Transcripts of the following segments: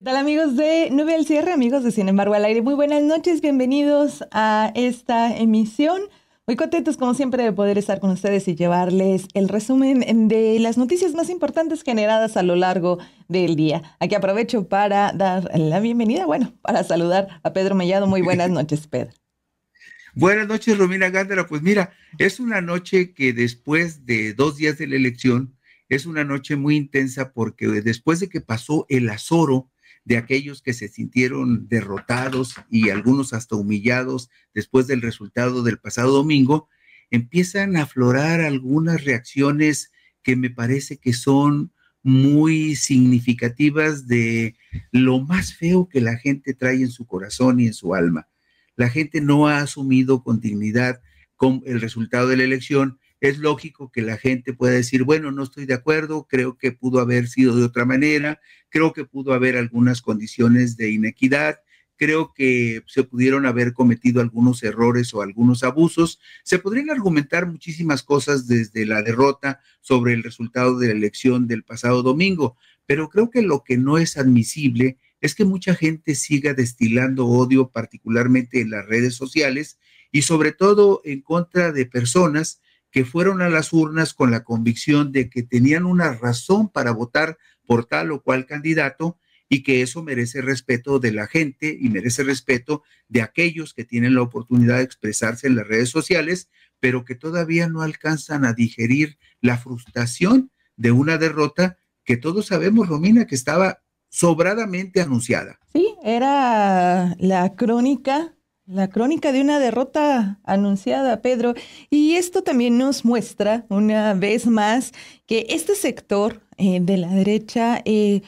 ¿Qué tal amigos de Nube al Cierre, amigos de Sin embargo al aire? Muy buenas noches, bienvenidos a esta emisión. Muy contentos como siempre de poder estar con ustedes y llevarles el resumen de las noticias más importantes generadas a lo largo del día. Aquí aprovecho para dar la bienvenida, bueno, para saludar a Pedro Mellado. Muy buenas noches, Pedro. buenas noches, Romina Gándara. Pues mira, es una noche que después de dos días de la elección, es una noche muy intensa porque después de que pasó el azoro, de aquellos que se sintieron derrotados y algunos hasta humillados después del resultado del pasado domingo, empiezan a aflorar algunas reacciones que me parece que son muy significativas de lo más feo que la gente trae en su corazón y en su alma. La gente no ha asumido con dignidad el resultado de la elección es lógico que la gente pueda decir, bueno, no estoy de acuerdo, creo que pudo haber sido de otra manera, creo que pudo haber algunas condiciones de inequidad, creo que se pudieron haber cometido algunos errores o algunos abusos. Se podrían argumentar muchísimas cosas desde la derrota sobre el resultado de la elección del pasado domingo, pero creo que lo que no es admisible es que mucha gente siga destilando odio, particularmente en las redes sociales y sobre todo en contra de personas que fueron a las urnas con la convicción de que tenían una razón para votar por tal o cual candidato y que eso merece respeto de la gente y merece respeto de aquellos que tienen la oportunidad de expresarse en las redes sociales, pero que todavía no alcanzan a digerir la frustración de una derrota que todos sabemos, Romina, que estaba sobradamente anunciada. Sí, era la crónica la crónica de una derrota anunciada, Pedro. Y esto también nos muestra una vez más que este sector eh, de la derecha, eh,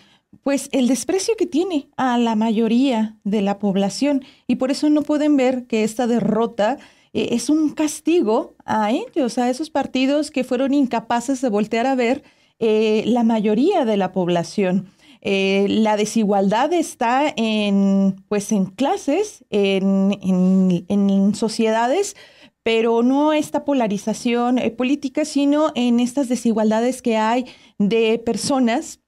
pues el desprecio que tiene a la mayoría de la población. Y por eso no pueden ver que esta derrota eh, es un castigo a ellos, a esos partidos que fueron incapaces de voltear a ver la mayoría de la población. Eh, la desigualdad está en, pues, en clases, en, sociedades, pero no esta polarización eh, política, sino en estas desigualdades que hay de personas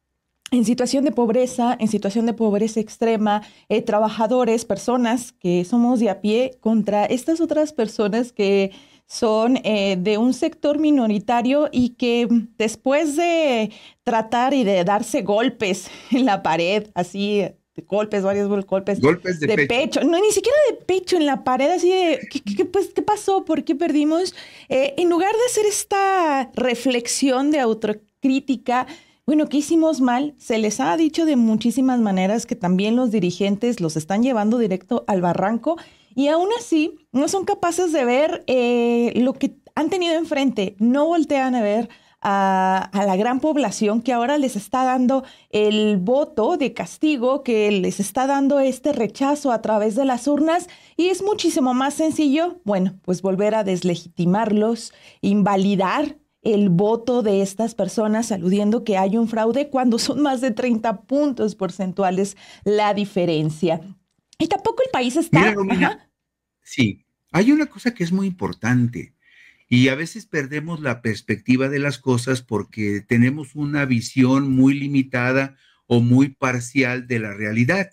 en situación de pobreza, en situación de pobreza extrema, eh, trabajadores, personas que somos de a pie contra estas otras personas que son eh, de un sector minoritario y que después de tratar y de darse golpes en la pared, así golpes, varios golpes. Golpes de, pecho. No, ni siquiera de pecho, en la pared, así de, ¿qué, pues, ¿qué pasó? ¿Por qué perdimos? Eh, en lugar de hacer esta reflexión de autocrítica, bueno, ¿qué hicimos mal? Se les ha dicho de muchísimas maneras que también los dirigentes los están llevando directo al barranco y aún así, no son capaces de ver eh, lo que han tenido enfrente, no voltean a ver a, a, la gran población que ahora les está dando el voto de castigo, que les está dando este rechazo a través de las urnas y es muchísimo más sencillo, bueno, pues volver a deslegitimarlos, invalidar el voto de estas personas aludiendo que hay un fraude cuando son más de 30 puntos porcentuales la diferencia. Y tampoco el país está. sí, hay una cosa que es muy importante y a veces perdemos la perspectiva de las cosas porque tenemos una visión muy limitada o muy parcial de la realidad.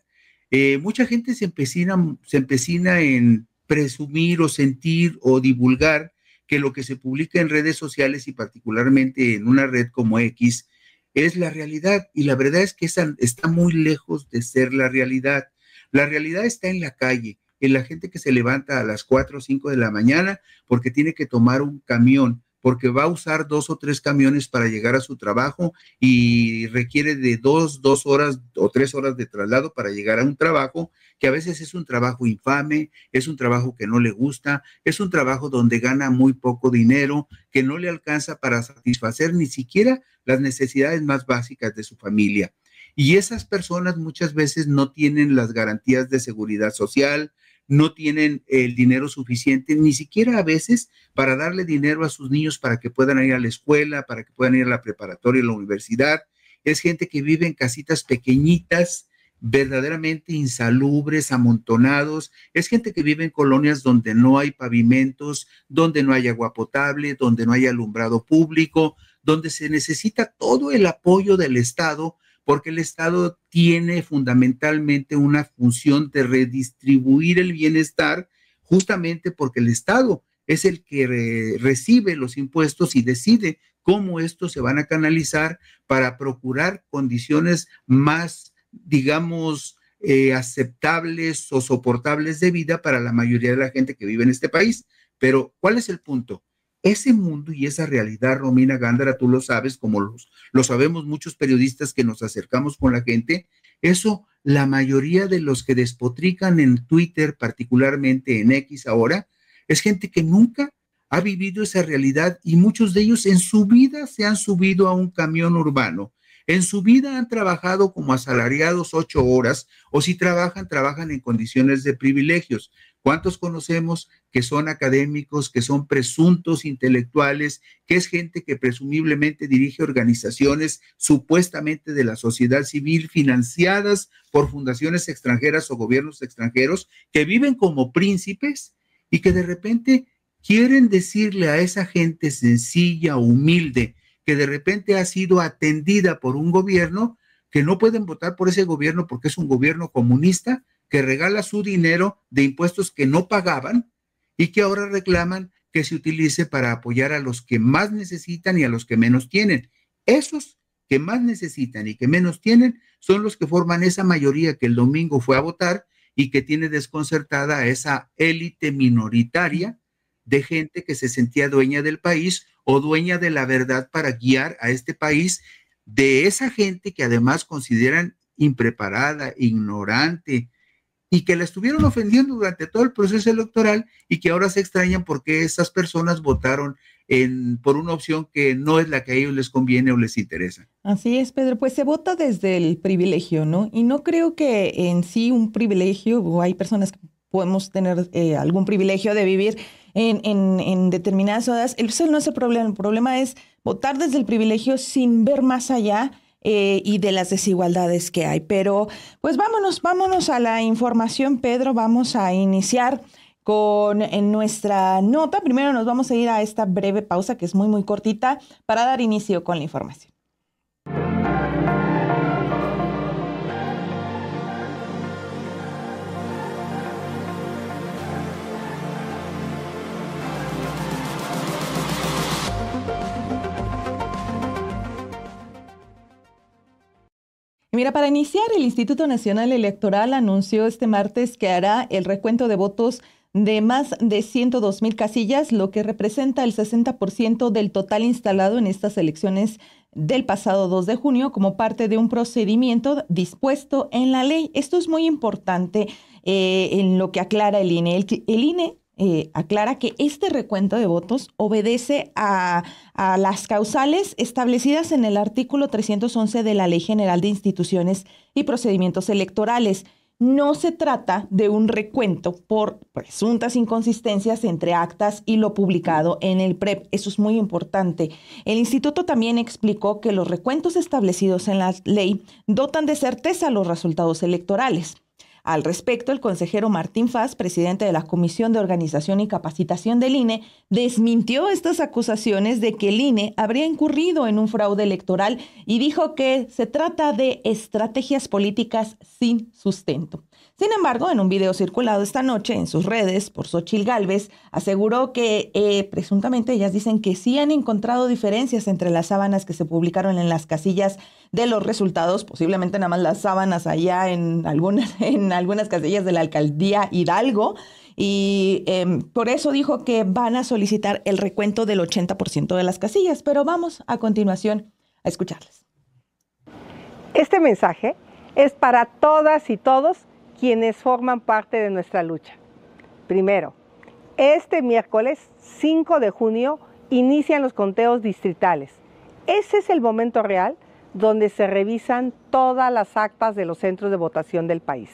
Eh, mucha gente se empecina, se empecina en presumir o sentir o divulgar que lo que se publica en redes sociales y particularmente en una red como X es la realidad. Y la verdad es que está muy lejos de ser la realidad. La realidad está en la calle, en la gente que se levanta a las 4 o 5 de la mañana porque tiene que tomar un camión, porque va a usar dos o tres camiones para llegar a su trabajo y requiere de dos, dos horas o tres horas de traslado para llegar a un trabajo que a veces es un trabajo infame, es un trabajo que no le gusta, es un trabajo donde gana muy poco dinero, que no le alcanza para satisfacer ni siquiera las necesidades más básicas de su familia. Y esas personas muchas veces no tienen las garantías de seguridad social, no tienen el dinero suficiente, ni siquiera a veces para darle dinero a sus niños para que puedan ir a la escuela, para que puedan ir a la preparatoria, a la universidad. Es gente que vive en casitas pequeñitas, verdaderamente insalubres, amontonados. Es gente que vive en colonias donde no hay pavimentos, donde no hay agua potable, donde no hay alumbrado público, donde se necesita todo el apoyo del Estado porque el Estado tiene fundamentalmente una función de redistribuir el bienestar, justamente porque el Estado es el que recibe los impuestos y decide cómo estos se van a canalizar para procurar condiciones más, digamos, eh, aceptables o soportables de vida para la mayoría de la gente que vive en este país. Pero, ¿cuál es el punto? Ese mundo y esa realidad, Romina Gándara, tú lo sabes, como los, lo sabemos muchos periodistas que nos acercamos con la gente, eso la mayoría de los que despotrican en Twitter, particularmente en X ahora, es gente que nunca ha vivido esa realidad y muchos de ellos en su vida se han subido a un camión urbano. En su vida han trabajado como asalariados ocho horas o si trabajan, trabajan en condiciones de privilegios. ¿Cuántos conocemos que son académicos, que son presuntos intelectuales, que es gente que presumiblemente dirige organizaciones supuestamente de la sociedad civil financiadas por fundaciones extranjeras o gobiernos extranjeros que viven como príncipes y que de repente quieren decirle a esa gente sencilla, humilde, que de repente ha sido atendida por un gobierno, que no pueden votar por ese gobierno porque es un gobierno comunista, que regala su dinero de impuestos que no pagaban y que ahora reclaman que se utilice para apoyar a los que más necesitan y a los que menos tienen. Esos que más necesitan y que menos tienen son los que forman esa mayoría que el domingo fue a votar y que tiene desconcertada a esa élite minoritaria de gente que se sentía dueña del país o dueña de la verdad para guiar a este país, de esa gente que además consideran impreparada, ignorante, y que la estuvieron ofendiendo durante todo el proceso electoral y que ahora se extrañan porque esas personas votaron en, por una opción que no es la que a ellos les conviene o les interesa. Así es, Pedro. Pues se vota desde el privilegio, ¿no? Y no creo que en sí un privilegio, o hay personas que podemos tener eh, algún privilegio de vivir en, en, en determinadas horas El no es el problema, el problema es votar desde el privilegio sin ver más allá eh, y de las desigualdades que hay. Pero pues vámonos, vámonos a la información, Pedro. Vamos a iniciar con nuestra nota. Primero nos vamos a ir a esta breve pausa que es muy, muy cortita para dar inicio con la información. Mira, para iniciar, el Instituto Nacional Electoral anunció este martes que hará el recuento de votos de más de 102 mil casillas, lo que representa el 60% del total instalado en estas elecciones del pasado 2 de junio como parte de un procedimiento dispuesto en la ley. Esto es muy importante eh, en lo que aclara el INE. el INE eh, aclara que este recuento de votos obedece a, a, las causales establecidas en el artículo 311 de la Ley General de Instituciones y Procedimientos Electorales. No se trata de un recuento por presuntas inconsistencias entre actas y lo publicado en el PREP. Eso es muy importante. El instituto también explicó que los recuentos establecidos en la ley dotan de certeza los resultados electorales. Al respecto, el consejero Martín Faz, presidente de la Comisión de Organización y Capacitación del INE, desmintió estas acusaciones de que el INE habría incurrido en un fraude electoral y dijo que se trata de estrategias políticas sin sustento. Sin embargo, en un video circulado esta noche en sus redes por Xochil Galvez, aseguró que eh, presuntamente ellas dicen que sí han encontrado diferencias entre las sábanas que se publicaron en las casillas de los resultados, posiblemente nada más las sábanas allá en algunas, en algunas casillas de la alcaldía Hidalgo, y em, por eso dijo que van a solicitar el recuento del 80% de las casillas, pero vamos a continuación a escucharles. Este mensaje es para todas y todos quienes forman parte de nuestra lucha. Primero, este miércoles 5 de junio inician los conteos distritales. Ese es el momento real donde se revisan todas las actas de los centros de votación del país.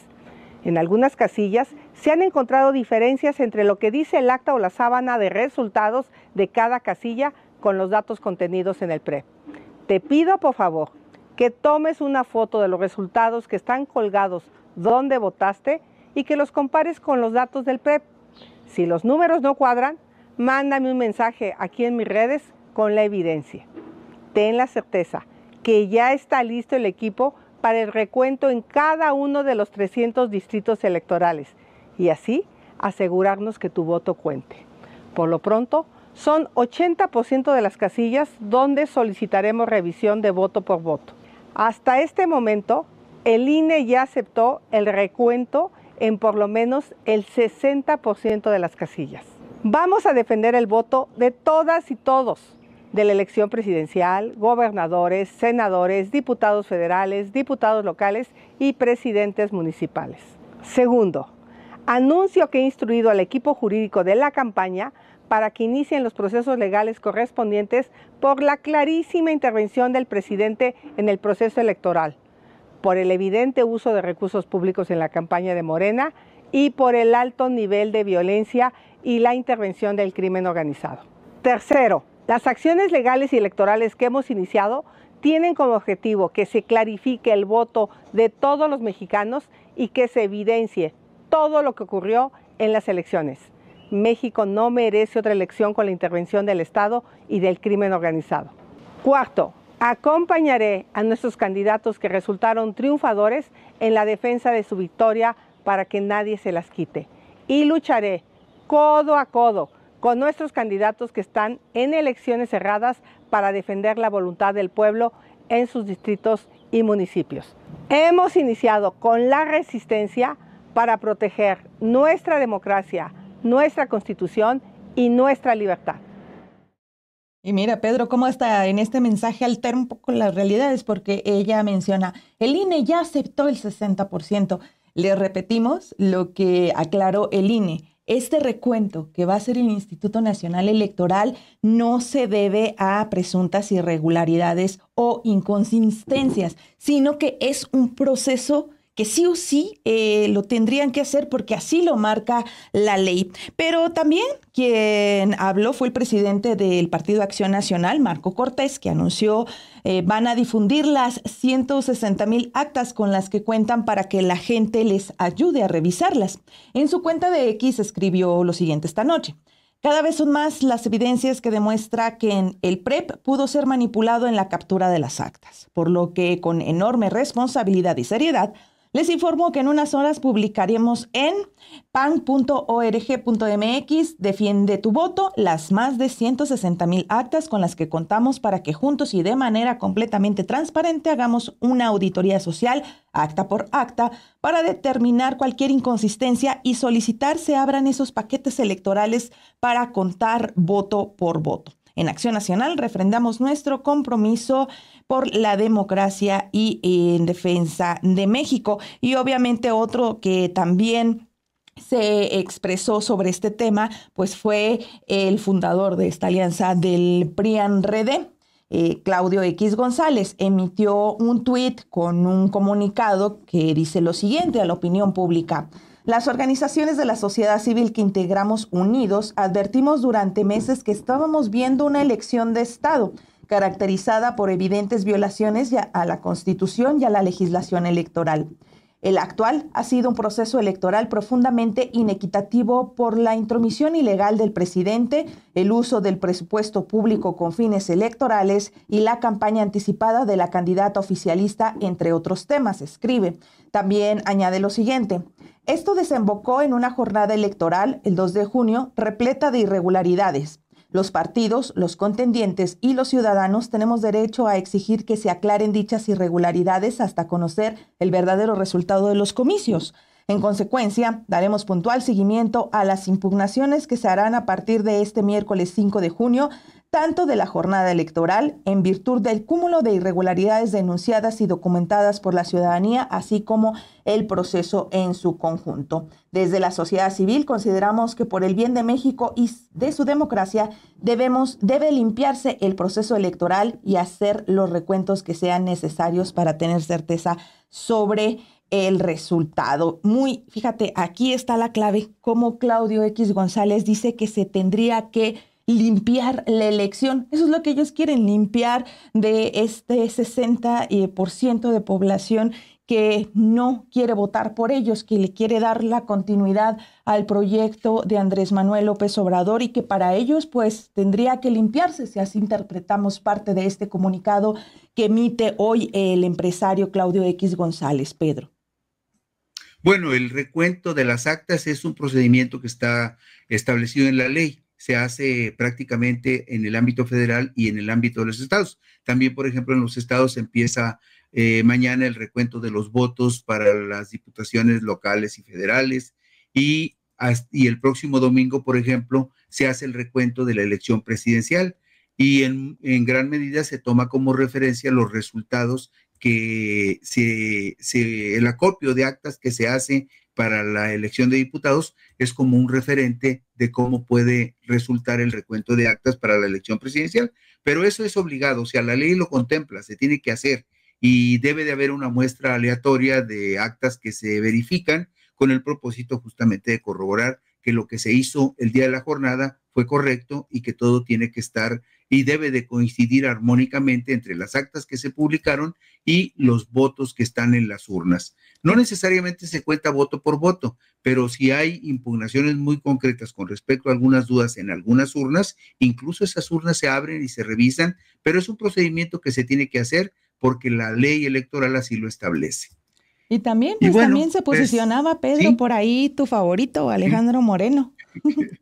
En algunas casillas se han encontrado diferencias entre lo que dice el acta o la sábana de resultados de cada casilla con los datos contenidos en el PRE. Te pido por favor que tomes una foto de los resultados que están colgados dónde votaste y que los compares con los datos del PREP. E si los números no cuadran, mándame un mensaje aquí en mis redes con la evidencia. Ten la certeza que ya está listo el equipo para el recuento en cada uno de los 300 distritos electorales y así asegurarnos que tu voto cuente. Por lo pronto, son 80% de las casillas donde solicitaremos revisión de voto por voto. Hasta este momento, el INE ya aceptó el recuento en por lo menos el 60% de las casillas. Vamos a defender el voto de todas y todos de la elección presidencial, gobernadores, senadores, diputados federales, diputados locales y presidentes municipales. Segundo, anuncio que he instruido al equipo jurídico de la campaña para que inicien los procesos legales correspondientes por la clarísima intervención del presidente en el proceso electoral por el evidente uso de recursos públicos en la campaña de Morena y por el alto nivel de violencia y la intervención del crimen organizado. Tercero, las acciones legales y electorales que hemos iniciado tienen como objetivo que se clarifique el voto de todos los mexicanos y que se evidencie todo lo que ocurrió en las elecciones. México no merece otra elección con la intervención del Estado y del crimen organizado. Cuarto, Acompañaré a nuestros candidatos que resultaron triunfadores en la defensa de su victoria para que nadie se las quite. Y lucharé codo a codo con nuestros candidatos que están en elecciones cerradas para defender la voluntad del pueblo en sus distritos y municipios. Hemos iniciado con la resistencia para proteger nuestra democracia, nuestra constitución y nuestra libertad. Y mira, Pedro, cómo está en este mensaje altera un poco las realidades, porque ella menciona, el INE ya aceptó el 60%. Le repetimos lo que aclaró el INE. Este recuento que va a ser el Instituto Nacional Electoral no se debe a presuntas irregularidades o inconsistencias, sino que es un proceso que sí o sí eh, lo tendrían que hacer porque así lo marca la ley. Pero también quien habló fue el presidente del Partido Acción Nacional, Marco Cortés, que anunció eh, van a difundir las 160 mil actas con las que cuentan para que la gente les ayude a revisarlas. En su cuenta de X escribió lo siguiente esta noche. Cada vez son más las evidencias que demuestra que el PREP pudo ser manipulado en la captura de las actas, por lo que con enorme responsabilidad y seriedad les informo que en unas horas publicaremos en pan.org.mx Defiende tu voto las más de 160 mil actas con las que contamos para que juntos y de manera completamente transparente hagamos una auditoría social acta por acta para determinar cualquier inconsistencia y solicitar se abran esos paquetes electorales para contar voto por voto. En Acción Nacional refrendamos nuestro compromiso por la democracia y eh, en defensa de México. Y obviamente otro que también se expresó sobre este tema, pues fue el fundador de esta alianza del PRIAN red eh, Claudio X González emitió un tuit con un comunicado que dice lo siguiente a la opinión pública. Las organizaciones de la sociedad civil que integramos unidos advertimos durante meses que estábamos viendo una elección de Estado caracterizada por evidentes violaciones a la Constitución y a la legislación electoral. El actual ha sido un proceso electoral profundamente inequitativo por la intromisión ilegal del presidente, el uso del presupuesto público con fines electorales y la campaña anticipada de la candidata oficialista, entre otros temas, escribe. También añade lo siguiente. Esto desembocó en una jornada electoral el 2 de junio repleta de irregularidades, los partidos, los contendientes y los ciudadanos tenemos derecho a exigir que se aclaren dichas irregularidades hasta conocer el verdadero resultado de los comicios. En consecuencia, daremos puntual seguimiento a las impugnaciones que se harán a partir de este miércoles 5 de junio tanto de la jornada electoral, en virtud del cúmulo de irregularidades denunciadas y documentadas por la ciudadanía, así como el proceso en su conjunto. Desde la sociedad civil consideramos que por el bien de México y de su democracia debemos, debe limpiarse el proceso electoral y hacer los recuentos que sean necesarios para tener certeza sobre el resultado. Muy, fíjate, aquí está la clave, como Claudio X González dice que se tendría que limpiar la elección. Eso es lo que ellos quieren, limpiar de este 60% eh, de población que no quiere votar por ellos, que le quiere dar la continuidad al proyecto de Andrés Manuel López Obrador y que para ellos pues tendría que limpiarse, si así interpretamos parte de este comunicado que emite hoy el empresario Claudio X González. Pedro. Bueno, el recuento de las actas es un procedimiento que está establecido en la ley se hace prácticamente en el ámbito federal y en el ámbito de los estados. También, por ejemplo, en los estados empieza eh, mañana el recuento de los votos para las diputaciones locales y federales y, el próximo domingo, por ejemplo, se hace el recuento de la elección presidencial y en, gran medida se toma como referencia los resultados que se, se, el acopio de actas que se hace para la elección de diputados es como un referente de cómo puede resultar el recuento de actas para la elección presidencial, pero eso es obligado, o sea, la ley lo contempla, se tiene que hacer y debe de haber una muestra aleatoria de actas que se verifican con el propósito justamente de corroborar que lo que se hizo el día de la jornada fue correcto y que todo tiene que estar y debe de coincidir armónicamente entre las actas que se publicaron y los votos que están en las urnas. No necesariamente se cuenta voto por voto, pero si hay impugnaciones muy concretas con respecto a algunas dudas en algunas urnas, incluso esas urnas se abren y se revisan, pero es un procedimiento que se tiene que hacer porque la ley electoral así lo establece. Y también, pues, también se pues, posicionaba Pedro por ahí, tu favorito, Alejandro Moreno.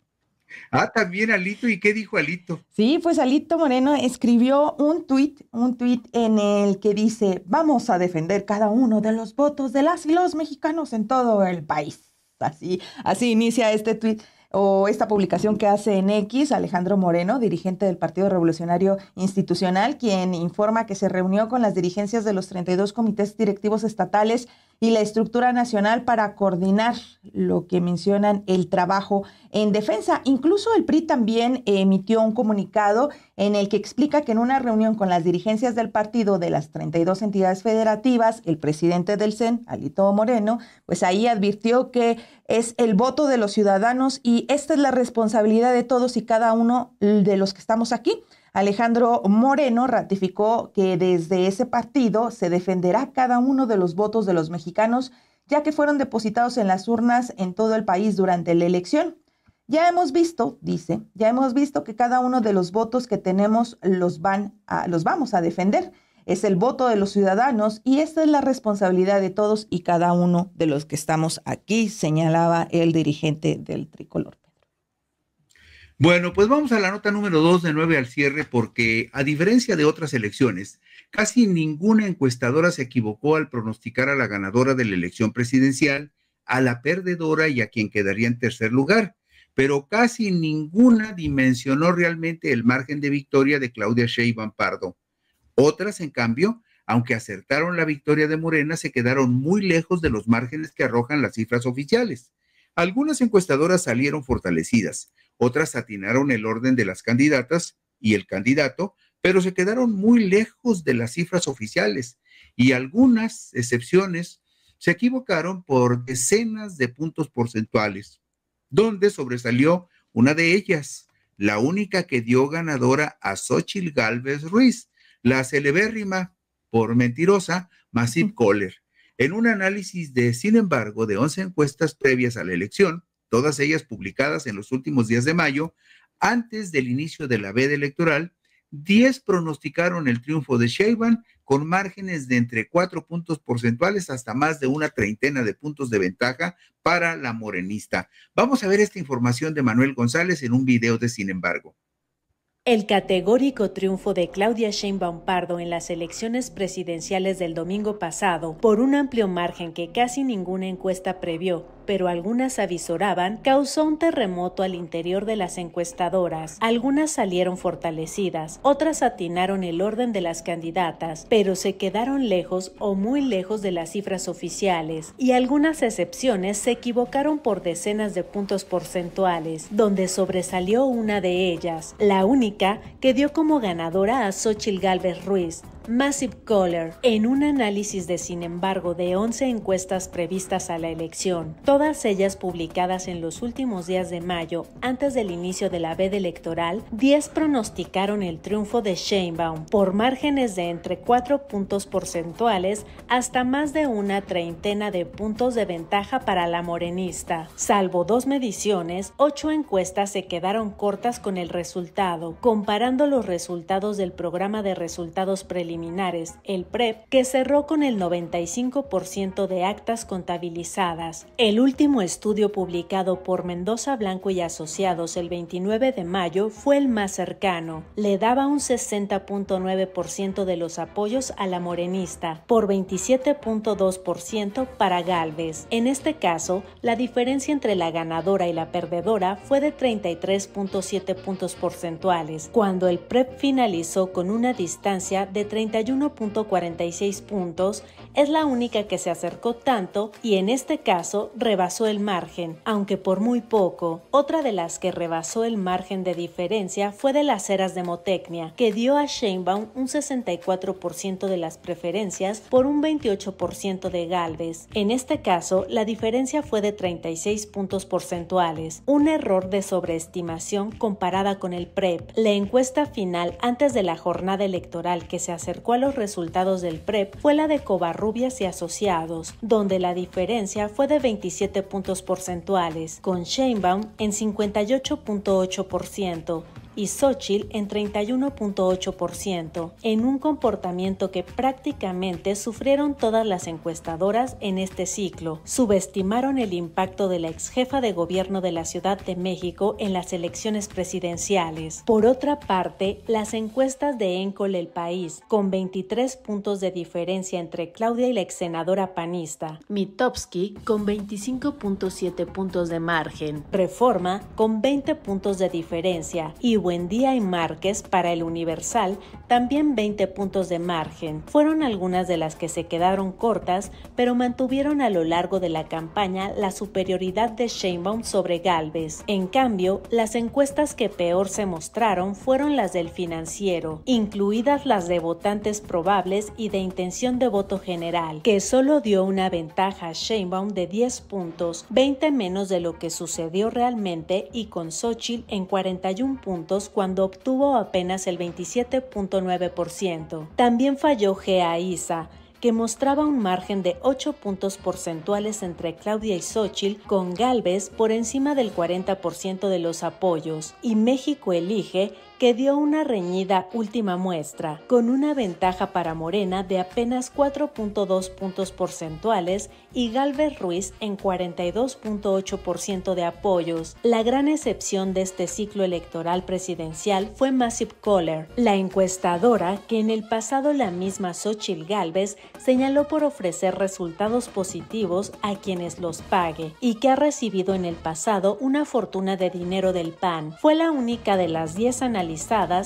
Ah, también Alito. ¿Y qué dijo Alito? Sí, pues Alito Moreno escribió un tuit, un tuit en el que dice, vamos a defender cada uno de los votos de las y los mexicanos en todo el país. Así, así inicia este tuit o esta publicación que hace en X Alejandro Moreno, dirigente del Partido Revolucionario Institucional, quien informa que se reunió con las dirigencias de los 32 comités directivos estatales y la estructura nacional para coordinar lo que mencionan el trabajo en defensa. Incluso el PRI también emitió un comunicado en el que explica que en una reunión con las dirigencias del partido de las 32 entidades federativas, el presidente del CEN, Alito Moreno, pues ahí advirtió que es el voto de los ciudadanos y esta es la responsabilidad de todos y cada uno de los que estamos aquí. Alejandro Moreno ratificó que desde ese partido se defenderá cada uno de los votos de los mexicanos, ya que fueron depositados en las urnas en todo el país durante la elección. Ya hemos visto, dice, ya hemos visto que cada uno de los votos que tenemos los, van a, los vamos a defender. Es el voto de los ciudadanos y esta es la responsabilidad de todos y cada uno de los que estamos aquí, señalaba el dirigente del tricolor. Bueno, pues vamos a la nota número 2 de 9 al cierre porque a diferencia de otras elecciones, casi ninguna encuestadora se equivocó al pronosticar a la ganadora de la elección presidencial, a la perdedora y a quien quedaría en tercer lugar, pero casi ninguna dimensionó realmente el margen de victoria de Claudia Sheinbaum Pardo. Otras, en cambio, aunque acertaron la victoria de Morena, se quedaron muy lejos de los márgenes que arrojan las cifras oficiales. Algunas encuestadoras salieron fortalecidas, otras atinaron el orden de las candidatas y el candidato, pero se quedaron muy lejos de las cifras oficiales y algunas excepciones se equivocaron por decenas de puntos porcentuales, donde sobresalió una de ellas, la única que dio ganadora a Xochitl Gálvez Ruiz, la celebérrima por mentirosa Masip Kohler. En un análisis de, sin embargo, de 11 encuestas previas a la elección, todas ellas publicadas en los últimos días de mayo, antes del inicio de la veda electoral, 10 pronosticaron el triunfo de Sheinbaum con márgenes de entre 4 puntos porcentuales hasta más de una treintena de puntos de ventaja para la morenista. Vamos a ver esta información de Manuel González en un video de Sin embargo. El categórico triunfo de Claudia Sheinbaum Pardo en las elecciones presidenciales del domingo pasado, por un amplio margen que casi ninguna encuesta previó, pero algunas avisoraban, causó un terremoto al interior de las encuestadoras. Algunas salieron fortalecidas, otras atinaron el orden de las candidatas, pero se quedaron lejos o muy lejos de las cifras oficiales, y algunas excepciones se equivocaron por decenas de puntos porcentuales, donde sobresalió una de ellas, la única que dio como ganadora a Xochil Gálvez Ruiz, Massive Color, en un análisis de sin embargo de 11 encuestas previstas a la elección, todas ellas publicadas en los últimos días de mayo antes del inicio de la veda electoral, 10 pronosticaron el triunfo de Sheinbaum por márgenes de entre 4 puntos porcentuales hasta más de una treintena de puntos de ventaja para la morenista. Salvo dos mediciones, 8 encuestas se quedaron cortas con el resultado, comparando los resultados del programa de resultados preliminares el PREP, que cerró con el 95% de actas contabilizadas. El último estudio publicado por Mendoza Blanco y Asociados el 29 de mayo fue el más cercano. Le daba un 60.9% de los apoyos a la morenista, por 27.2% para Galvez. En este caso, la diferencia entre la ganadora y la perdedora fue de 33.7 puntos porcentuales, cuando el PREP finalizó con una distancia de 30 31.46 puntos, es la única que se acercó tanto y en este caso rebasó el margen, aunque por muy poco. Otra de las que rebasó el margen de diferencia fue de las eras de Motecnia, que dio a Sheinbaum un 64% de las preferencias por un 28% de Galvez. En este caso, la diferencia fue de 36 puntos porcentuales, un error de sobreestimación comparada con el PREP. La encuesta final antes de la jornada electoral que se acercó acercó los resultados del PREP fue la de Covarrubias y Asociados, donde la diferencia fue de 27 puntos porcentuales, con Sheinbaum en 58.8% y Xochitl en 31.8%, en un comportamiento que prácticamente sufrieron todas las encuestadoras en este ciclo. Subestimaron el impacto de la exjefa de gobierno de la Ciudad de México en las elecciones presidenciales. Por otra parte, las encuestas de Encol El País, con 23 puntos de diferencia entre Claudia y la exsenadora panista, Mitowski con 25.7 puntos de margen, Reforma con 20 puntos de diferencia y Buen día y Márquez para el Universal, también 20 puntos de margen. Fueron algunas de las que se quedaron cortas, pero mantuvieron a lo largo de la campaña la superioridad de Sheinbaum sobre Galvez. En cambio, las encuestas que peor se mostraron fueron las del financiero, incluidas las de votantes probables y de intención de voto general, que solo dio una ventaja a Sheinbaum de 10 puntos, 20 menos de lo que sucedió realmente y con Xochitl en 41 puntos cuando obtuvo apenas el 27.9%. También falló Gea que mostraba un margen de 8 puntos porcentuales entre Claudia y Xochitl, con Galvez por encima del 40% de los apoyos, y México Elige, que dio una reñida última muestra, con una ventaja para Morena de apenas 4.2 puntos porcentuales y Galvez Ruiz en 42.8% de apoyos. La gran excepción de este ciclo electoral presidencial fue Massive Kohler, la encuestadora que en el pasado la misma Xochitl Galvez señaló por ofrecer resultados positivos a quienes los pague y que ha recibido en el pasado una fortuna de dinero del PAN. Fue la única de las 10 analistas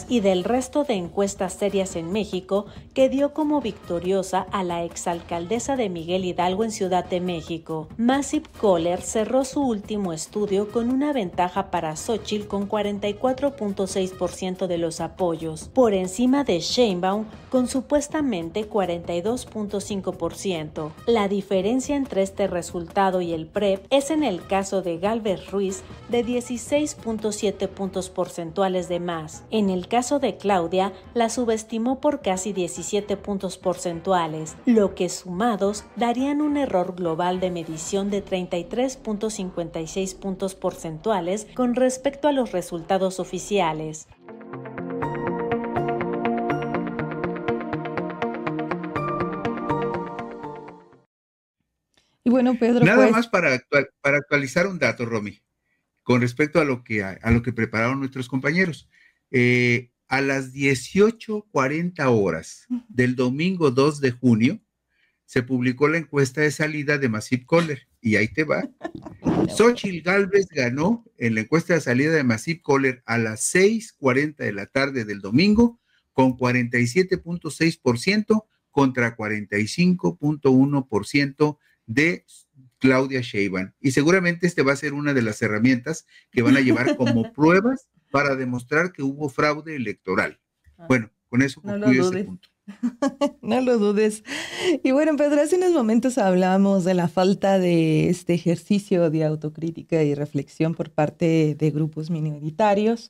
y del resto de encuestas serias en México que dio como victoriosa a la exalcaldesa de Miguel Hidalgo en Ciudad de México. Massive Kohler cerró su último estudio con una ventaja para Xochitl con 44.6% de los apoyos, por encima de Sheinbaum con supuestamente 42.5%. La diferencia entre este resultado y el PREP e es en el caso de Galvez Ruiz de 16.7 puntos porcentuales de más en el caso de Claudia, la subestimó por casi 17 puntos porcentuales, lo que sumados darían un error global de medición de 33.56 puntos porcentuales con respecto a los resultados oficiales. Y bueno, Pedro. Nada pues, más para, actualizar un dato, Romy, con respecto a lo que, a lo que prepararon nuestros compañeros. Eh, a las 18.40 horas del domingo 2 de junio, se publicó la encuesta de salida de Masip Coller Y ahí te va. Xochitl Galvez ganó en la encuesta de salida de Masip Coller a las 6:40 de la tarde del domingo con 47.6% contra 45.1% de Claudia Sheinbaum. Y seguramente este va a ser una de las herramientas que van a llevar como pruebas para demostrar que hubo fraude electoral. Ah. Bueno, con eso concluyo no punto. No lo dudes. Y bueno, Pedro, hace unos momentos hablamos de la falta de este ejercicio de autocrítica y reflexión por parte de grupos minoritarios,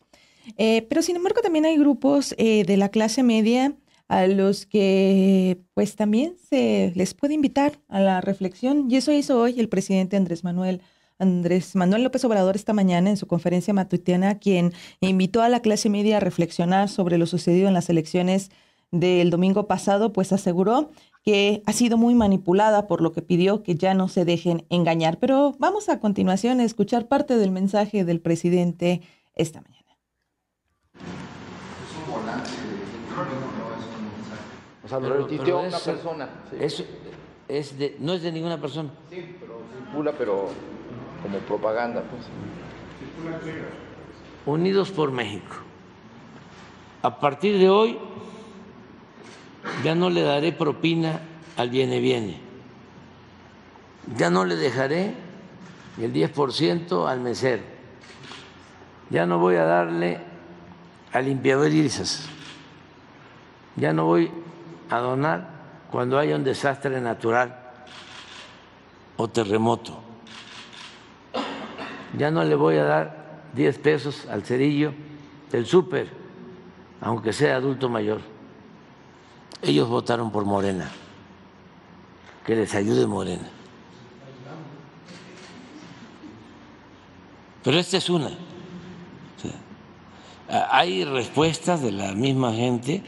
eh, pero sin embargo también hay grupos eh, de la clase media a los que pues también se les puede invitar a la reflexión y eso hizo hoy el presidente Andrés Manuel Andrés Manuel López Obrador esta mañana en su conferencia matutiana, quien invitó a la clase media a reflexionar sobre lo sucedido en las elecciones del domingo pasado, pues aseguró que ha sido muy manipulada, por lo que pidió que ya no se dejen engañar. Pero vamos a continuación a escuchar parte del mensaje del presidente esta mañana. Es un no, es un persona. de, no es de ninguna persona. Sí, pero circula, pero como propaganda. Pues. Unidos por México. A partir de hoy ya no le daré propina al viene viene. Ya no le dejaré el 10% al mesero. Ya no voy a darle al irisas. Ya no voy a donar cuando haya un desastre natural o terremoto ya no le voy a dar 10 pesos al cerillo del súper, aunque sea adulto mayor. Ellos votaron por Morena. Que les ayude Morena. Pero esta es una. hay respuestas de la misma gente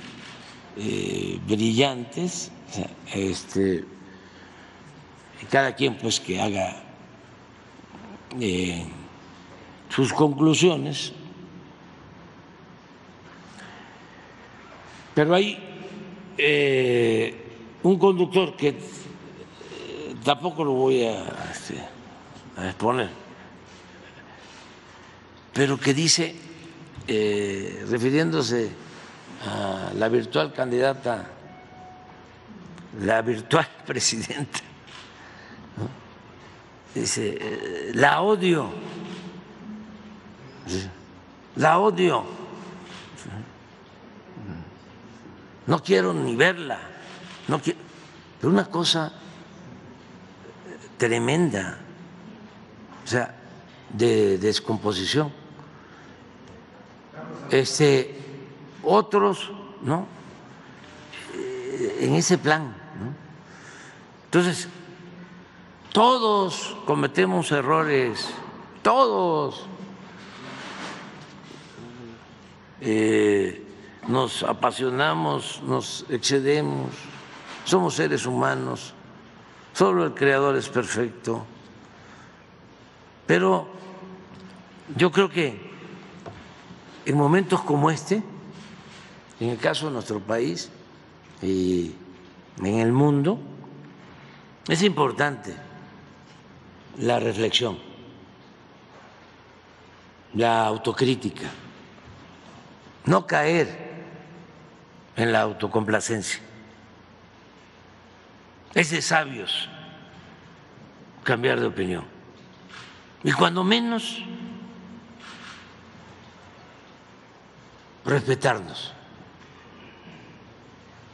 eh, brillantes. Este, cada quien pues que haga eh, sus conclusiones, pero hay eh, un conductor que eh, tampoco lo voy este, a, exponer, pero que dice, eh, refiriéndose a la virtual candidata, la virtual presidenta, dice, la odio la odio. No quiero ni verla. No Pero una cosa eh, tremenda, o sea, de descomposición. Este, otros, ¿no? Eh, en ese plan, ¿no? Entonces, todos cometemos errores, todos. Eh, nos apasionamos, nos excedemos, somos seres humanos, solo el Creador es perfecto. Pero yo creo que en momentos como este, en el caso de nuestro país y en el mundo, es importante la reflexión, la autocrítica no caer en la autocomplacencia. Es de sabios cambiar de opinión. Y cuando menos, respetarnos.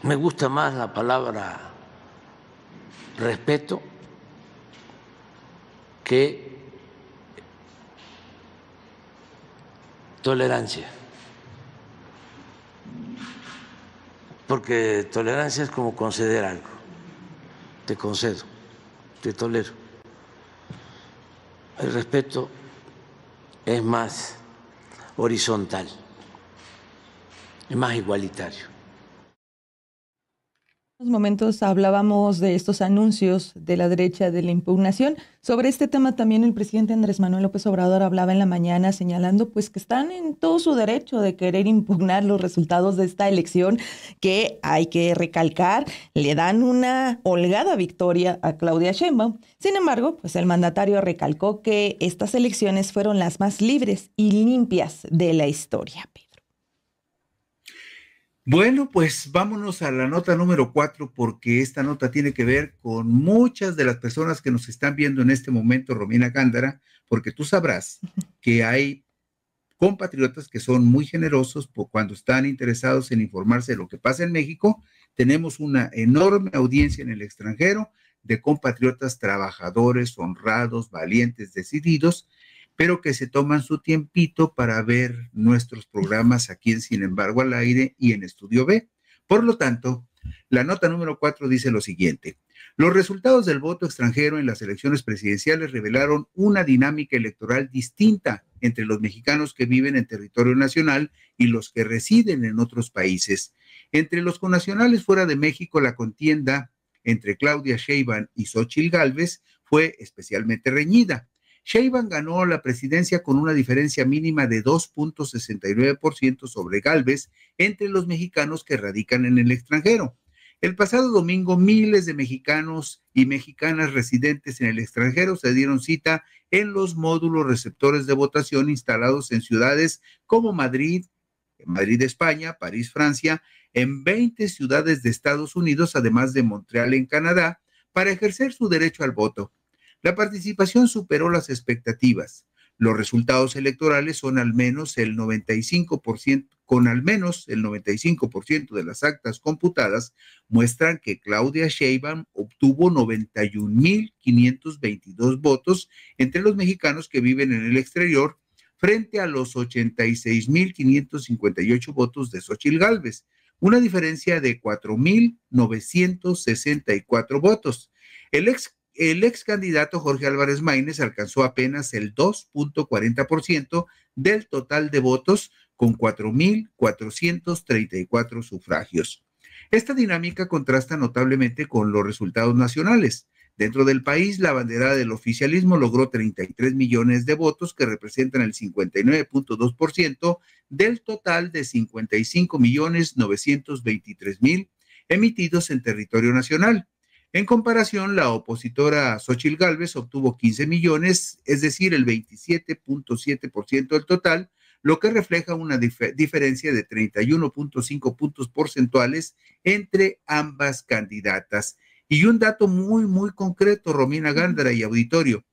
Me gusta más la palabra respeto que tolerancia. porque tolerancia es como conceder algo. Te concedo, te tolero. El respeto es más horizontal, es más igualitario. En unos momentos hablábamos de estos anuncios de la derecha de la impugnación. Sobre este tema también el presidente Andrés Manuel López Obrador hablaba en la mañana señalando pues que están en todo su derecho de querer impugnar los resultados de esta elección que hay que recalcar le dan una holgada victoria a Claudia Sheinbaum. Sin embargo, pues el mandatario recalcó que estas elecciones fueron las más libres y limpias de la historia. Bueno, pues vámonos a la nota número cuatro, porque esta nota tiene que ver con muchas de las personas que nos están viendo en este momento, Romina Gándara, porque tú sabrás que hay compatriotas que son muy generosos cuando están interesados en informarse de lo que pasa en México. Tenemos una enorme audiencia en el extranjero de compatriotas trabajadores, honrados, valientes, decididos, pero que se toman su tiempito para ver nuestros programas aquí en Sin embargo al aire y en Estudio B. Por lo tanto, la nota número cuatro dice lo siguiente. Los resultados del voto extranjero en las elecciones presidenciales revelaron una dinámica electoral distinta entre los mexicanos que viven en territorio nacional y los que residen en otros países. Entre los conacionales fuera de México, la contienda entre Claudia Sheinbaum y Xochitl Gálvez fue especialmente reñida. Sheinbaum ganó la presidencia con una diferencia mínima de 2.69% sobre Galvez entre los mexicanos que radican en el extranjero. El pasado domingo, miles de mexicanos y mexicanas residentes en el extranjero se dieron cita en los módulos receptores de votación instalados en ciudades como Madrid, Madrid, España, París, Francia, en 20 ciudades de Estados Unidos, además de Montreal, en Canadá, para ejercer su derecho al voto. La participación superó las expectativas. Los resultados electorales son al menos el 95%, con al menos el 95% de las actas computadas muestran que Claudia Sheinbaum obtuvo 91.522 votos entre los mexicanos que viven en el exterior frente a los 86.558 votos de Xochitl Galvez. una diferencia de 4.964 votos. El ex el ex candidato Jorge Álvarez Maínez alcanzó apenas el 2.40% del total de votos con 4.434 sufragios. Esta dinámica contrasta notablemente con los resultados nacionales. Dentro del país, la bandera del oficialismo logró 33 millones de votos que representan el 59.2% del total de 55.923.000 emitidos en territorio nacional. En comparación, la opositora Xochil Gálvez obtuvo 15 millones, es decir, el 27.7% del total, lo que refleja una diferencia de 31.5 puntos porcentuales entre ambas candidatas. Y un dato muy, muy concreto, Romina Gándara y auditorio.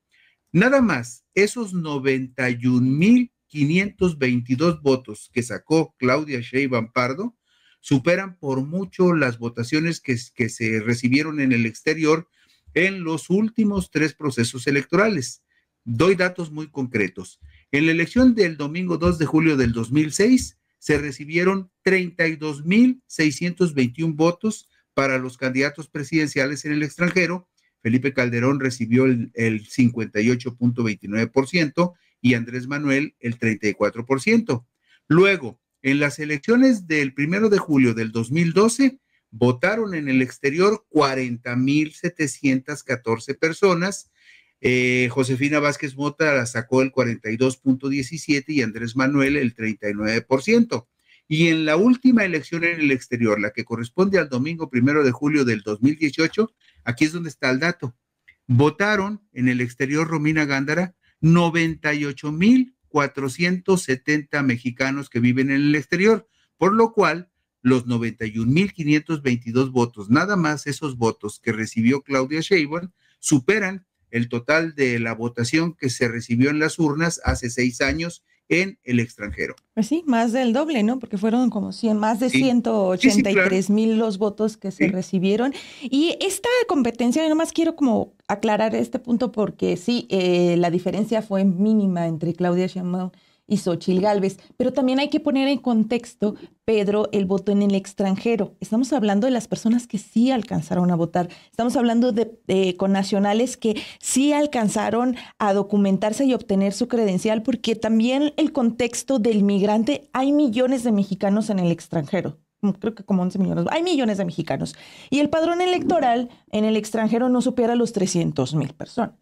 Nada más, esos 91.522 votos que sacó Claudia Sheinbaum Pardo superan por mucho las votaciones que, que se recibieron en el exterior en los últimos tres procesos electorales. Doy datos muy concretos. En la elección del domingo 2 de julio del 2006 se recibieron 32.621 votos para los candidatos presidenciales en el extranjero. Felipe Calderón recibió el, el 58.29% y Andrés Manuel el 34%. Luego, en las elecciones del primero de julio del 2012, votaron en el exterior 40.714 personas. Eh, Josefina Vázquez Mota sacó el 42.17 y Andrés Manuel el 39%. Y en la última elección en el exterior, la que corresponde al domingo primero de julio del 2018, aquí es donde está el dato. Votaron en el exterior Romina Gándara 98 mil 470 mexicanos que viven en el exterior, por lo cual los 91.522 votos, nada más esos votos que recibió Claudia Sheinbaum, superan el total de la votación que se recibió en las urnas hace seis años en el extranjero. Pues sí, más del doble, ¿no? Porque fueron como 100, más de 183 mil los votos que se recibieron. Y esta competencia, yo nomás quiero como aclarar este punto porque sí, eh, la diferencia fue mínima entre Claudia Sheinbaum y Xochil Gálvez. Pero también hay que poner en contexto, Pedro, el voto en el extranjero. Estamos hablando de las personas que sí alcanzaron a votar. Estamos hablando de, con nacionales que sí alcanzaron a documentarse y obtener su credencial, porque también el contexto del migrante, hay millones de mexicanos en el extranjero mm, creo que como 11 millones, hay millones de mexicanos. Y el padrón electoral en el extranjero no supera los 300 mil personas.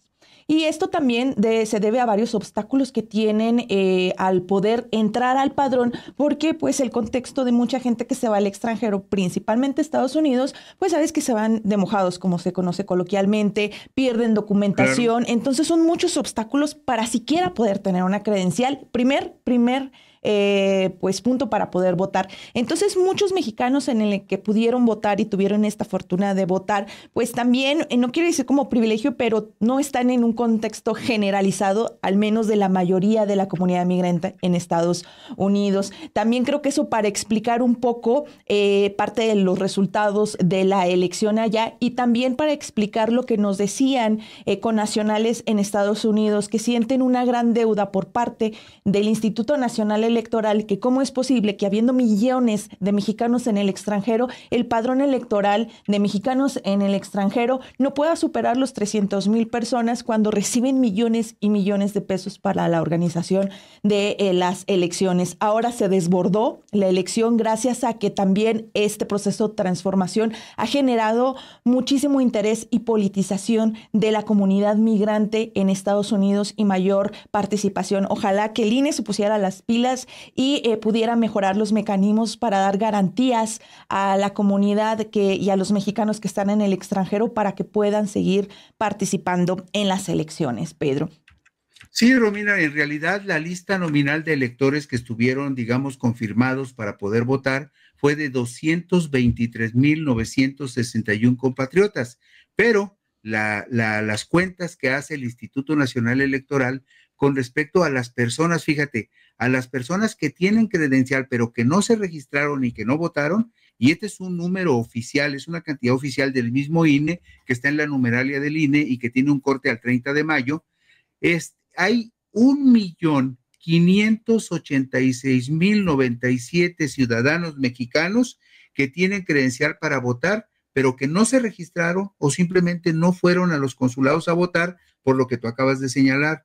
Y esto también se debe a varios obstáculos que tienen eh, al poder entrar al padrón, porque pues el contexto de mucha gente que se va al extranjero, principalmente Estados Unidos, pues sabes que se van de mojados, como se conoce coloquialmente, pierden documentación, entonces son muchos obstáculos para siquiera poder tener una credencial. Primer, primer eh, pues punto para poder votar. Entonces muchos mexicanos en el que pudieron votar y tuvieron esta fortuna de votar, pues también, eh, no quiero decir como privilegio, pero no están en un contexto generalizado, al menos de la mayoría de la comunidad migrante en Estados Unidos. También creo que eso para explicar un poco eh, parte de los resultados de la elección allá y también para explicar lo que nos decían con nacionales en Estados Unidos que sienten una gran deuda por parte del Instituto Nacional electoral que cómo es posible que habiendo millones de mexicanos en el extranjero, el padrón electoral de mexicanos en el extranjero no pueda superar los 300 mil personas cuando reciben millones y millones de pesos para la organización de eh, las elecciones. Ahora se desbordó la elección gracias a que también este proceso de transformación ha generado muchísimo interés y politización de la comunidad migrante en Estados Unidos y mayor participación. Ojalá que el INE se pusiera las pilas y pudieran eh, pudiera mejorar los mecanismos para dar garantías a la comunidad que, y a los mexicanos que están en el extranjero para que puedan seguir participando en las elecciones, Pedro. Sí, Romina, en realidad la lista nominal de electores que estuvieron, digamos, confirmados para poder votar fue de 223.961 compatriotas, pero las cuentas que hace el Instituto Nacional Electoral con respecto a las personas, fíjate, a las personas que tienen credencial pero que no se registraron y que no votaron, y este es un número oficial, es una cantidad oficial del mismo INE que está en la numeralia del INE y que tiene un corte al 30 de mayo, es, hay un millón siete ciudadanos mexicanos que tienen credencial para votar, pero que no se registraron o simplemente no fueron a los consulados a votar por lo que tú acabas de señalar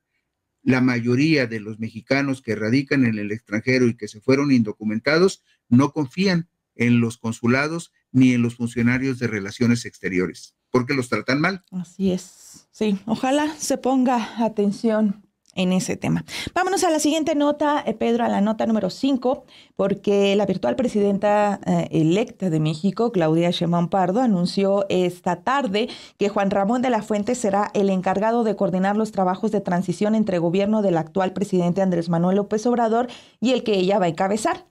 la mayoría de los mexicanos que radican en el extranjero y que se fueron indocumentados no confían en los consulados ni en los funcionarios de relaciones exteriores, porque los tratan mal. Así es. Sí, ojalá se ponga atención en ese tema. Vámonos a la siguiente nota, eh, Pedro, a la nota número 5, porque la virtual presidenta eh, electa de México, Claudia Sheinbaum Pardo, anunció esta tarde que Juan Ramón de la Fuente será el encargado de coordinar los trabajos de transición entre gobierno del actual presidente Andrés Manuel López Obrador y el que ella va a encabezar.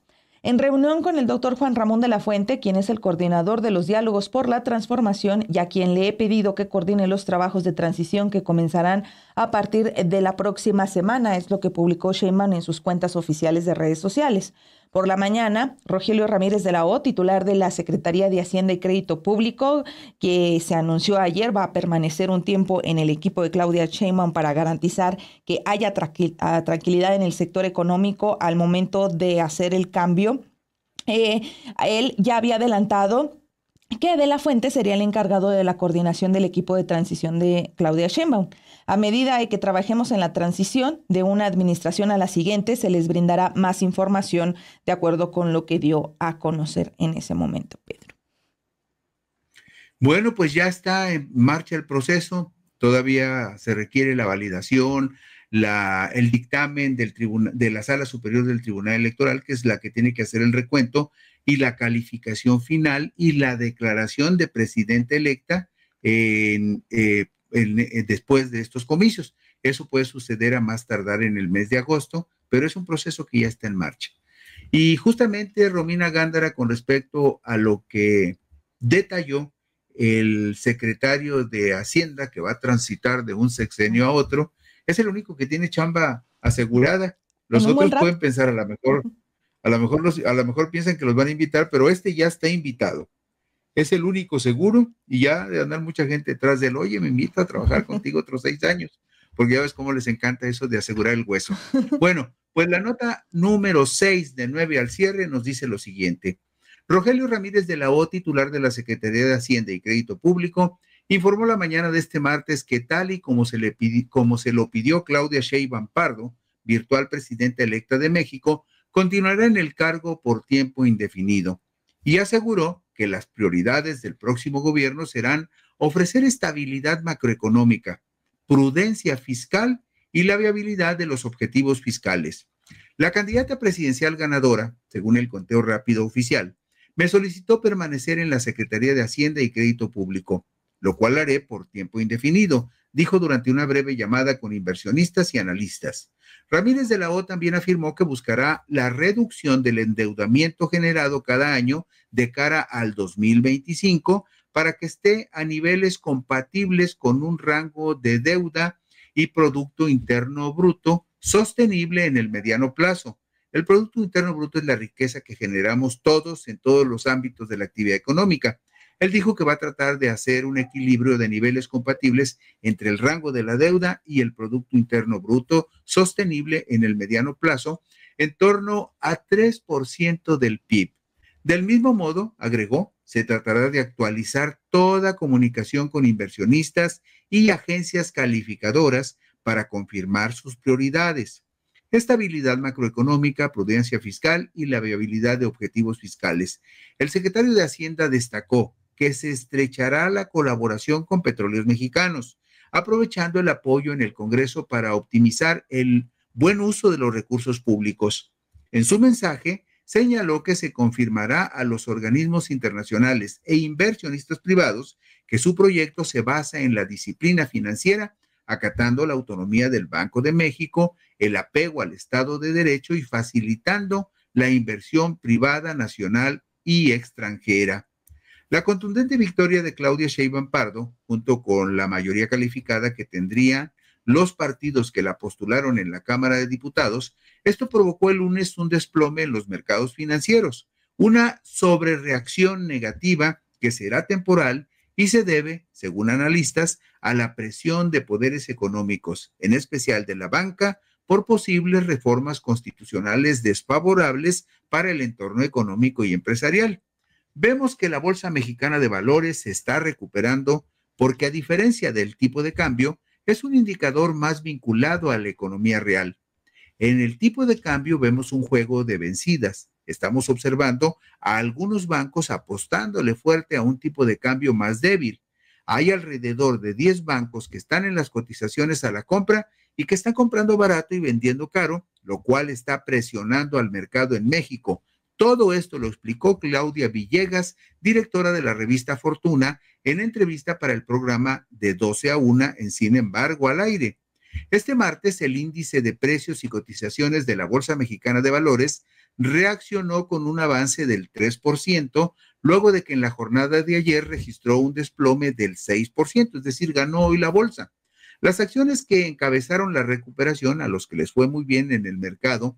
En reunión con el doctor Juan Ramón de la Fuente, quien es el coordinador de los diálogos por la transformación y a quien le he pedido que coordine los trabajos de transición que comenzarán a partir de la próxima semana, es lo que publicó Sheinman en sus cuentas oficiales de redes sociales. Por la mañana, Rogelio Ramírez de la O, titular de la Secretaría de Hacienda y Crédito Público, que se anunció ayer, va a permanecer un tiempo en el equipo de Claudia Sheinbaum para garantizar que haya ah, tranquilidad en el sector económico al momento de hacer el cambio. Eh, él ya había adelantado que De la Fuente sería el encargado de la coordinación del equipo de transición de Claudia Sheinbaum. A medida que trabajemos en la transición de una administración a la siguiente, se les brindará más información de acuerdo con lo que dio a conocer en ese momento, Pedro. Bueno, pues ya está en marcha el proceso. Todavía se requiere la validación, el dictamen del de la Sala Superior del Tribunal Electoral, que es la que tiene que hacer el recuento, y la calificación final y la declaración de presidente electa en, eh, eh, después de estos comicios. Eso puede suceder a más tardar en el mes de agosto, pero es un proceso que ya está en marcha. Y justamente Romina Gándara, con respecto a lo que detalló el secretario de Hacienda que va a transitar de un sexenio a otro, es el único que tiene chamba asegurada. Los otros pueden pensar a lo mejor, a lo mejor a lo mejor piensan que los van a invitar, pero este ya está invitado es el único seguro y ya de andar mucha gente detrás del, oye, me invito a trabajar contigo otros seis años, porque ya ves cómo les encanta eso de asegurar el hueso. Bueno, pues la nota número seis de nueve al cierre nos dice lo siguiente. Rogelio Ramírez de la O, titular de la Secretaría de Hacienda y Crédito Público, informó la mañana de este martes que tal y como se, le como se lo pidió Claudia Sheinbaum Pardo, virtual presidenta electa de México, continuará en el cargo por tiempo indefinido y aseguró que las prioridades del próximo gobierno serán ofrecer estabilidad macroeconómica, prudencia fiscal y la viabilidad de los objetivos fiscales. La candidata presidencial ganadora, según el conteo rápido oficial, me solicitó permanecer en la Secretaría de Hacienda y Crédito Público, lo cual haré por tiempo indefinido, dijo durante una breve llamada con inversionistas y analistas. Ramírez de la O también afirmó que buscará la reducción del endeudamiento generado cada año de cara al 2025 para que esté a niveles compatibles con un rango de deuda y Producto Interno Bruto sostenible en el mediano plazo. El Producto Interno Bruto es la riqueza que generamos todos en todos los ámbitos de la actividad económica. Él dijo que va a tratar de hacer un equilibrio de niveles compatibles entre el rango de la deuda y el Producto Interno Bruto sostenible en el mediano plazo en torno a 3% del PIB. Del mismo modo, agregó, se tratará de actualizar toda comunicación con inversionistas y agencias calificadoras para confirmar sus prioridades estabilidad macroeconómica, prudencia fiscal y la viabilidad de objetivos fiscales. El secretario de Hacienda destacó que se estrechará la colaboración con petróleos mexicanos, aprovechando el apoyo en el Congreso para optimizar el buen uso de los recursos públicos. En su mensaje, señaló que se confirmará a los organismos internacionales e inversionistas privados que su proyecto se basa en la disciplina financiera, acatando la autonomía del Banco de México, el apego al Estado de Derecho y facilitando la inversión privada nacional y extranjera. La contundente victoria de Claudia Sheinbaum Pardo, junto con la mayoría calificada que tendrían los partidos que la postularon en la Cámara de Diputados, esto provocó el lunes un desplome en los mercados financieros, una sobrereacción negativa que será temporal y se debe, según analistas, a la presión de poderes económicos, en especial de la banca, por posibles reformas constitucionales desfavorables para el entorno económico y empresarial vemos que la Bolsa Mexicana de Valores se está recuperando porque a diferencia del tipo de cambio, es un indicador más vinculado a la economía real. En el tipo de cambio vemos un juego de vencidas. Estamos observando a algunos bancos apostándole fuerte a un tipo de cambio más débil. Hay alrededor de 10 bancos que están en las cotizaciones a la compra y que están comprando barato y vendiendo caro, lo cual está presionando al mercado en México, todo esto lo explicó Claudia Villegas, directora de la revista Fortuna, en entrevista para el programa de 12 a 1 en Sin embargo al aire. Este martes el índice de precios y cotizaciones de la Bolsa Mexicana de Valores reaccionó con un avance del 3%, luego de que en la jornada de ayer registró un desplome del 6%, es decir, ganó hoy la bolsa. Las acciones que encabezaron la recuperación, a los que les fue muy bien en el mercado,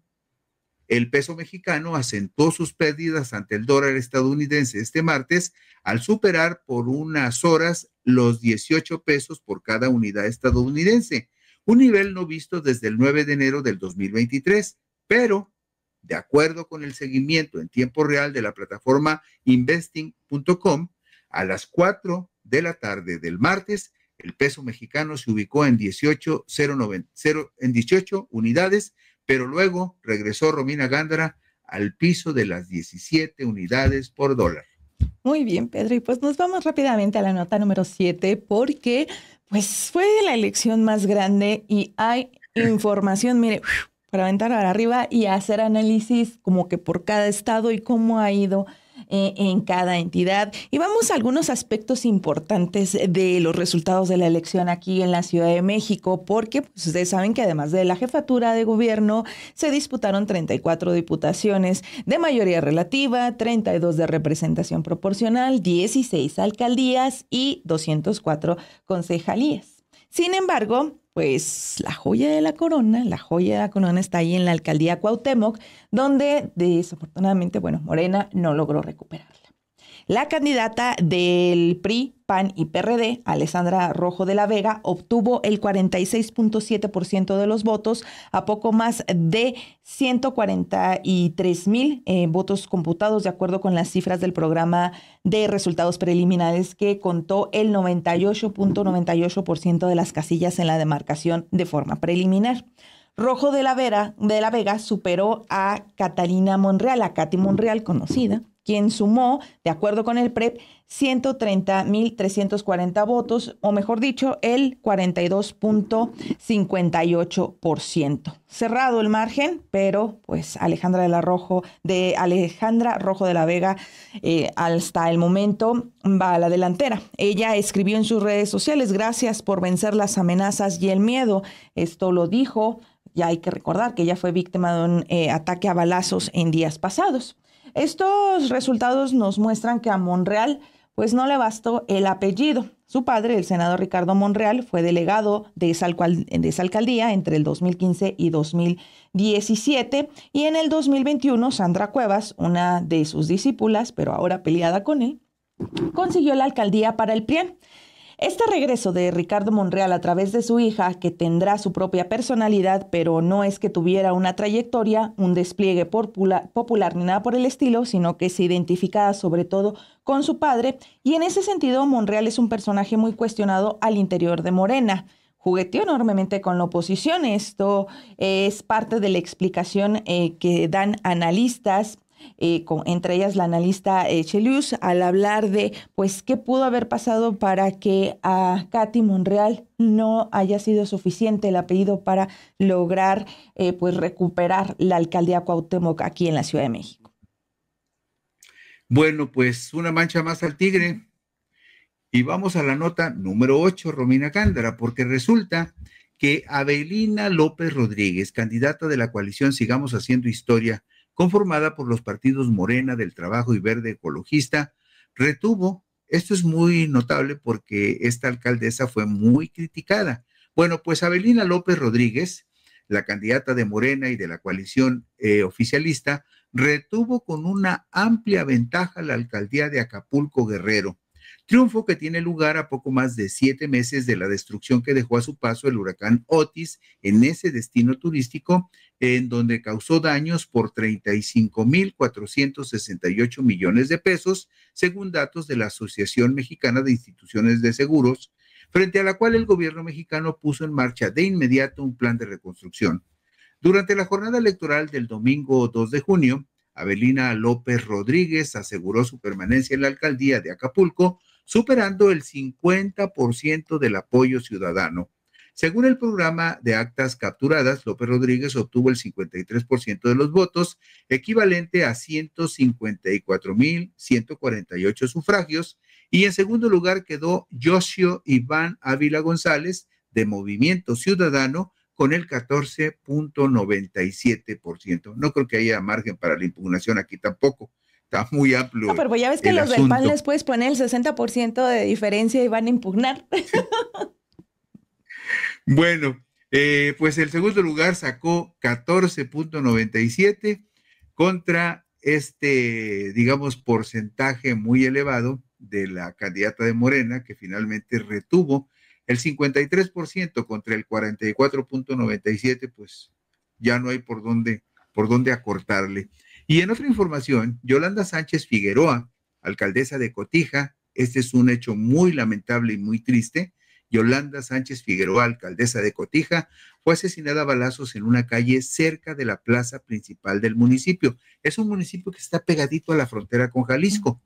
El peso mexicano asentó sus pérdidas ante el dólar estadounidense este martes al superar por unas horas los 18 pesos por cada unidad estadounidense, un nivel no visto desde el 9 de enero del 2023, pero de acuerdo con el seguimiento en tiempo real de la plataforma investing.com, a las 4 de la tarde del martes, el peso mexicano se ubicó en 18, en 18 unidades pero luego regresó Romina Gándara al piso de las 17 unidades por dólar. Muy bien, Pedro. Y pues nos vamos rápidamente a la nota número 7 porque pues fue la elección más grande y hay información, mire, para aventar arriba y hacer análisis como que por cada estado y cómo ha ido eh, en cada entidad. Y vamos a algunos aspectos importantes de los resultados de la elección aquí en la Ciudad de México, porque pues, ustedes saben que además de la jefatura de gobierno, se disputaron 34 diputaciones de mayoría relativa, 32 de representación proporcional, 16 alcaldías y 204 concejalías. Sin embargo, pues la joya de la corona, la joya de la corona está ahí en la alcaldía Cuauhtémoc, donde desafortunadamente, bueno, Morena no logró recuperarla. La candidata del PRI, PAN y PRD, Alessandra Rojo de la Vega, obtuvo el 46.7% de los votos a poco más de 143 mil eh, votos computados, de acuerdo con las cifras del programa de resultados preliminares que contó el 98.98% de las casillas en la demarcación de forma preliminar. Rojo de la, Vera, de la Vega superó a Catalina Monreal, a Katy Monreal conocida, quien sumó, de acuerdo con el PREP, 130.340 votos, o mejor dicho, el 42.58%. Cerrado el margen, pero pues Alejandra de la Rojo, de Alejandra Rojo de la Vega, eh, hasta el momento va a la delantera. Ella escribió en sus redes sociales, gracias por vencer las amenazas y el miedo. Esto lo dijo ya hay que recordar que ella fue víctima de un eh, ataque a balazos en días pasados. Estos resultados nos muestran que a Monreal pues no le bastó el apellido. Su padre, el senador Ricardo Monreal, fue delegado de esa, alcaldía entre el 2015 y 2017 y en el 2021 Sandra Cuevas, una de sus discípulas, pero ahora peleada con él, consiguió la alcaldía para el PRIAN. Este regreso de Ricardo Monreal a través de su hija, que tendrá su propia personalidad, pero no es que tuviera una trayectoria, un despliegue popular ni nada por el estilo, sino que se identificaba sobre todo con su padre, y en ese sentido Monreal es un personaje muy cuestionado al interior de Morena jugueteó enormemente con la oposición. Esto es parte de la explicación eh, que dan analistas eh, entre ellas la analista eh, al hablar de pues qué pudo haber pasado para que a Katy Monreal no haya sido suficiente el apellido para lograr eh, pues recuperar la alcaldía Cuauhtémoc aquí en la Ciudad de México. Bueno, pues una mancha más al tigre. Y vamos a la nota número 8, Romina Cándara, porque resulta que Abelina López Rodríguez, candidata de la coalición Sigamos Haciendo Historia, conformada por los partidos Morena del Trabajo y Verde Ecologista, retuvo, esto es muy notable porque esta alcaldesa fue muy criticada. Bueno, pues Abelina López Rodríguez, la candidata de Morena y de la coalición eh, oficialista, retuvo con una amplia ventaja la alcaldía de Acapulco Guerrero triunfo que tiene lugar a poco más de siete meses de la destrucción que dejó a su paso el huracán Otis en ese destino turístico, en donde causó daños por 35.468 millones de pesos, según datos de la Asociación Mexicana de Instituciones de Seguros, frente a la cual el gobierno mexicano puso en marcha de inmediato un plan de reconstrucción. Durante la jornada electoral del domingo 2 de junio, Avelina López Rodríguez aseguró su permanencia en la alcaldía de Acapulco superando el 50% del apoyo ciudadano. Según el programa de actas capturadas, López Rodríguez obtuvo el 53% de los votos, equivalente a 154.148 sufragios, y en segundo lugar quedó Josio Iván Ávila González de Movimiento Ciudadano con el 14.97%. No creo que haya margen para la impugnación aquí tampoco está muy amplio. No, pero pues ya ves que los del PAN les puedes poner el 60% de diferencia y van a impugnar. bueno, eh, pues el segundo lugar sacó 14.97 contra este, digamos, porcentaje muy elevado de la candidata de Morena, que finalmente retuvo el 53% contra el 44.97, pues ya no hay por dónde, por dónde acortarle. Y en otra información, Yolanda Sánchez Figueroa, alcaldesa de Cotija, este es un hecho muy lamentable y muy triste. Yolanda Sánchez Figueroa, alcaldesa de Cotija, fue asesinada a balazos en una calle cerca de la plaza principal del municipio. Es un municipio que está pegadito a la frontera con Jalisco.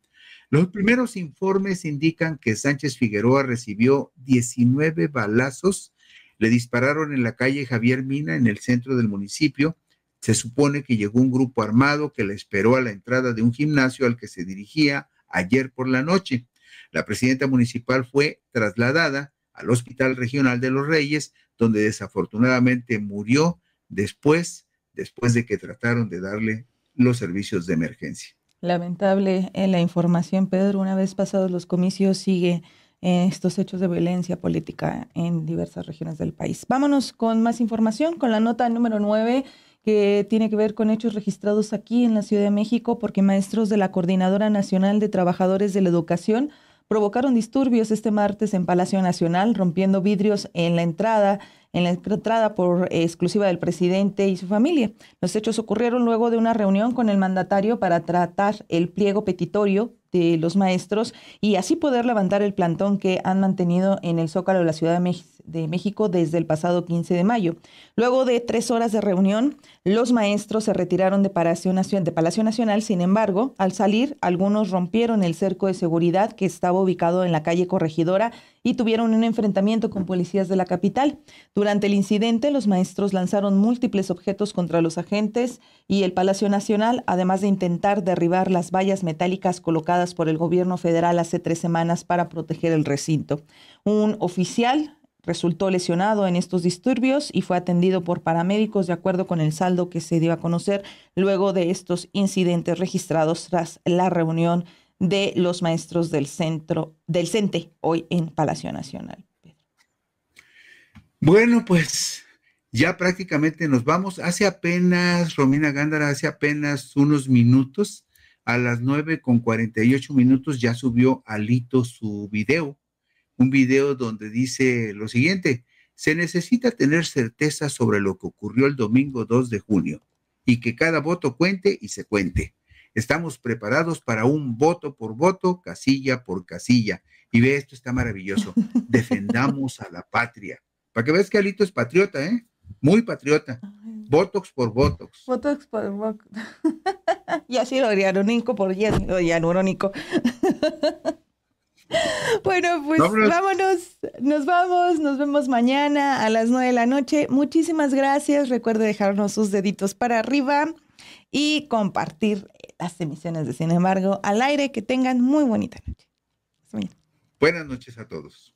Los primeros informes indican que Sánchez Figueroa recibió 19 balazos. Le dispararon en la calle Javier Mina, en el centro del municipio, se supone que llegó un grupo armado que le esperó a la entrada de un gimnasio al que se dirigía ayer por la noche. La presidenta municipal fue trasladada al Hospital Regional de los Reyes, donde desafortunadamente murió después, después de que trataron de darle los servicios de emergencia. Lamentable en eh, la información, Pedro. Una vez pasados los comicios, sigue eh, estos hechos de violencia política en diversas regiones del país. Vámonos con más información, con la nota número 9 que tiene que ver con hechos registrados aquí en la Ciudad de México porque maestros de la Coordinadora Nacional de Trabajadores de la Educación provocaron disturbios este martes en Palacio Nacional, rompiendo vidrios en la entrada, en la entrada por exclusiva del presidente y su familia. Los hechos ocurrieron luego de una reunión con el mandatario para tratar el pliego petitorio de los maestros y así poder levantar el plantón que han mantenido en el Zócalo de la Ciudad de México de México desde el pasado 15 de mayo. Luego de tres horas de reunión, los maestros se retiraron de Palacio, Nacional, de Palacio Nacional. Sin embargo, al salir, algunos rompieron el cerco de seguridad que estaba ubicado en la calle Corregidora y tuvieron un enfrentamiento con policías de la capital. Durante el incidente, los maestros lanzaron múltiples objetos contra los agentes y el Palacio Nacional, además de intentar derribar las vallas metálicas colocadas por el gobierno federal hace tres semanas para proteger el recinto. Un oficial resultó lesionado en estos disturbios y fue atendido por paramédicos de acuerdo con el saldo que se dio a conocer luego de estos incidentes registrados tras la reunión de los maestros del centro del CENTE hoy en Palacio Nacional. Bueno, pues ya prácticamente nos vamos. Hace apenas, Romina Gándara, hace apenas unos minutos, a las 9 con 48 minutos, ya subió Alito su video un video donde dice lo siguiente, se necesita tener certeza sobre lo que ocurrió el domingo 2 de junio y que cada voto cuente y se cuente. Estamos preparados para un voto por voto, casilla por casilla. Y ve, esto está maravilloso. Defendamos a la patria. Para que veas que Alito es patriota, ¿eh? Muy patriota. Botox por Botox. Botox por Botox. y así lo haría, por yes, Bueno, pues vámonos. nos vamos, nos vemos mañana a las nueve de la noche. Muchísimas gracias, recuerde dejarnos sus deditos para arriba y compartir las emisiones de Sin embargo al aire. Que tengan muy bonita noche. Buenas noches a todos.